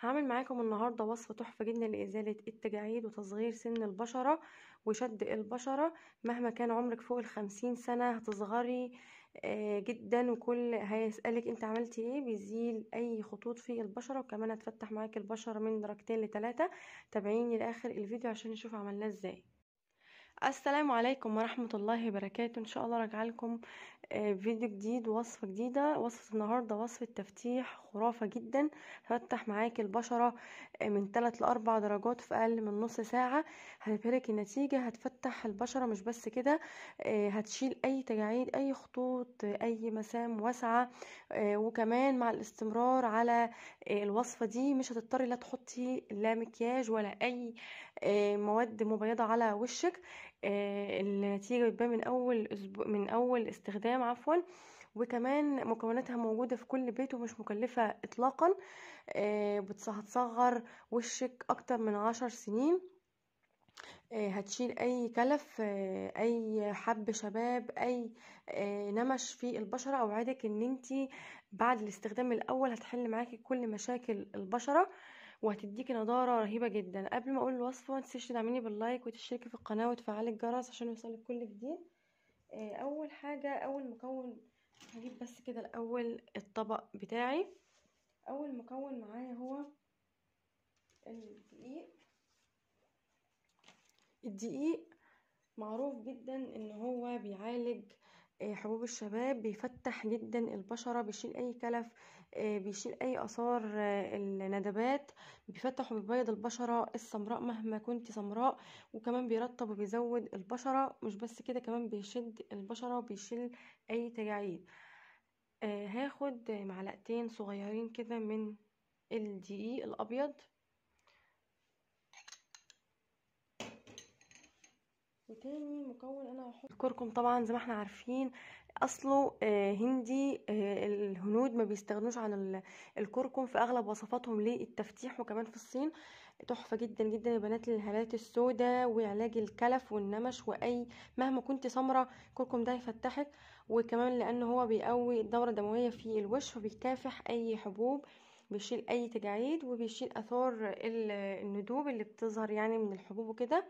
هعمل معاكم النهاردة وصفة تحفة جدا لإزالة التجاعيد وتصغير سن البشرة وشد البشرة مهما كان عمرك فوق الخمسين سنة هتصغري آه، جدا وكل هيسألك انت عملتي ايه بيزيل اي خطوط في البشرة وكمان هتفتح معاك البشرة من درجتين لثلاثه تابعيني لاخر الفيديو عشان نشوف عملناه ازاي السلام عليكم ورحمة الله وبركاته ان شاء الله راجعه لكم آه، فيديو جديد وصفة جديدة وصفة النهاردة وصفة تفتيح خرافة جدا هتفتح معاك البشرة آه، من 3 ل 4 درجات في اقل من نص ساعة هتبهرك النتيجة هتفتح البشرة مش بس كده آه، هتشيل اي تجاعيد اي خطوط اي مسام واسعة وكمان مع الاستمرار على الوصفة دي مش هتضطري لا تحطي لا مكياج ولا اي مواد مبيضة على وشك آه، النتيجة بتبان من أول أسبوع من أول استخدام عفوا وكمان مكوناتها موجودة في كل بيت ومش مكلفة إطلاقا آه، هتصغر وشك أكتر من عشر سنين آه، هتشيل اي كلف اي حب شباب اي نمش في البشره اوعدك ان انت بعد الاستخدام الاول هتحل معاكي كل مشاكل البشره وهتديكي نضاره رهيبه جدا قبل ما اقول الوصفه ما تنسيش تدعميني باللايك وتشتركي في القناه وتفعلي الجرس عشان يوصلك كل جديد آه، اول حاجه اول مكون هجيب بس كده الاول الطبق بتاعي اول مكون معايا هو الدقيق الدقيق معروف جدا ان هو بيعالج آه، حبوب الشباب بيفتح جدا البشرة بيشيل أي كلف آه، بيشيل أي آثار آه، الندبات بيفتح وبيبيض البشرة السمراء مهما كنت سمراء وكمان بيرطب وبيزود البشرة مش بس كده كمان بيشد البشرة وبيشيل أي تجاعيد هاخد معلقتين صغيرين كده من الدقيق الأبيض وتاني مكون انا هحط الكركم طبعا زي ما احنا عارفين اصله آه، هندي آه، الهنود ما بيستغنوش عن الكركم في اغلب وصفاتهم للتفتيح وكمان في الصين تحفه جدا جدا يا بنات للهالات السوداء وعلاج الكلف والنمش واي مهما كنت سمره الكركم ده هيفتحك وكمان لان هو بيقوي الدوره الدمويه في الوش وبيكافح اي حبوب بيشيل اي تجاعيد وبيشيل اثار الندوب اللي بتظهر يعني من الحبوب وكده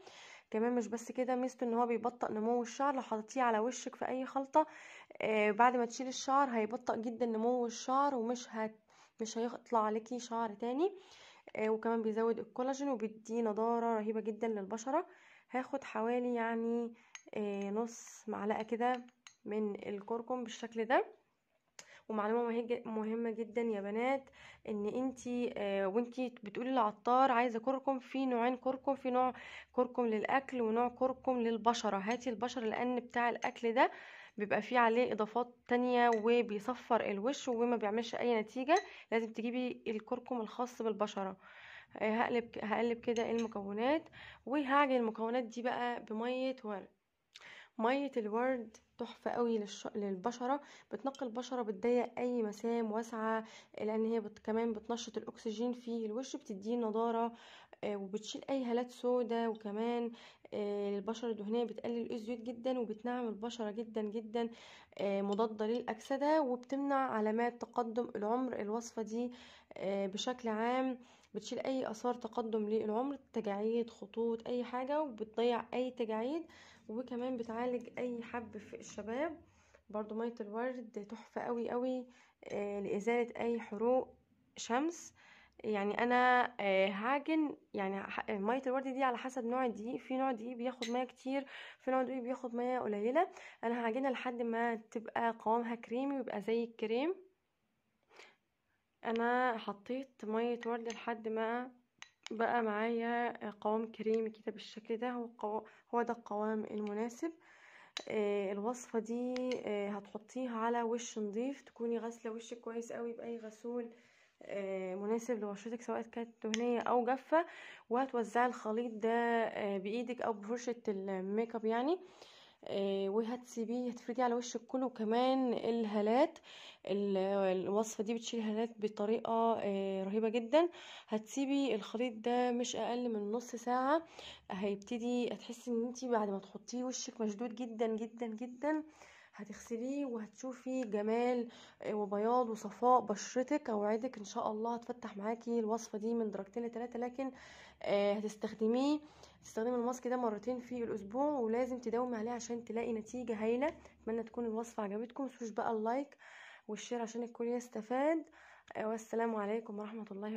كمان مش بس كده ميزته ان هو بيبطئ نمو الشعر لو حطيتيه على وشك في اي خلطه آه، بعد ما تشيل الشعر هيبطئ جدا نمو الشعر ومش هت مش هيطلع عليكي شعر تاني آه، وكمان بيزود الكولاجين وبيدي نضاره رهيبه جدا للبشره هاخد حوالي يعني آه، نص معلقه كده من الكركم بالشكل ده ومعلومه مهمه جدا يا بنات ان انتي آه، وانتي بتقولي للعطار عايزه كركم في نوعين كركم في نوع كركم للاكل ونوع كركم للبشره هاتي البشره لان بتاع الاكل ده بيبقى فيه عليه اضافات تانية وبيصفر الوش وما بيعملش اي نتيجه لازم تجيبي الكركم الخاص بالبشره آه، هقلب هقلب كده المكونات وهعجن المكونات دي بقى بميه ورد ميه الورد تحفه قوي للش... للبشره بتنقي البشره بتضيق اي مسام واسعه لان هي بت... كمان بتنشط الاكسجين في الوش بتديه نضاره آه، وبتشيل اي هالات سودة وكمان آه، البشره الدهنيه بتقلل الازيوت جدا وبتنعم البشره جدا جدا آه، مضاده للاكسده وبتمنع علامات تقدم العمر الوصفه دي بشكل عام بتشيل اي اثار تقدم للعمر تجاعيد خطوط اي حاجه وبتضيع اي تجاعيد وكمان بتعالج اي حب في الشباب برضو مية الورد تحفة قوي قوي آه، لإزالة أي حروق شمس يعني انا آه، هعجن يعني ميه الورد دي على حسب نوع الدقيق في نوع دقيق بياخد ميه كتير في نوع دقيق بياخد ميه قليله انا هعجنها لحد ما تبقى قوامها كريمي ويبقى زي الكريم انا حطيت ميه ورد لحد ما بقى معايا آه، قوام كريمي كده بالشكل ده هو القو... هو ده القوام المناسب آه الوصفة دي آه هتحطيها على وش نظيف تكوني غاسلة وشك كويس قوي بأي غسول آه مناسب لبشرتك سواء كانت دهنية أو جافة وهتوزعي الخليط ده آه، بإيدك أو بفرشة الميك اب يعني آه، وهتسيبيه هتفرديه على وشك كله وكمان الهالات الوصفه دي بتشيل هالات بطريقه آه، رهيبه جدا هتسيبي الخليط ده مش اقل من نص ساعه هيبتدي هتحسي ان انت بعد ما تحطيه وشك مشدود جدا جدا جدا هتغسليه وهتشوفي جمال آه، وبياض وصفاء بشرتك اوعدك ان شاء الله هتفتح معاكي الوصفه دي من درجتين لتلاته لكن آه، هتستخدميه تستخدمي الماسك ده مرتين في الاسبوع ولازم تداومي عليه عشان تلاقي نتيجه هايله اتمنى تكون الوصفه عجبتكم متنسوش بقى اللايك والشير عشان الكل يستفاد آه، والسلام عليكم ورحمه الله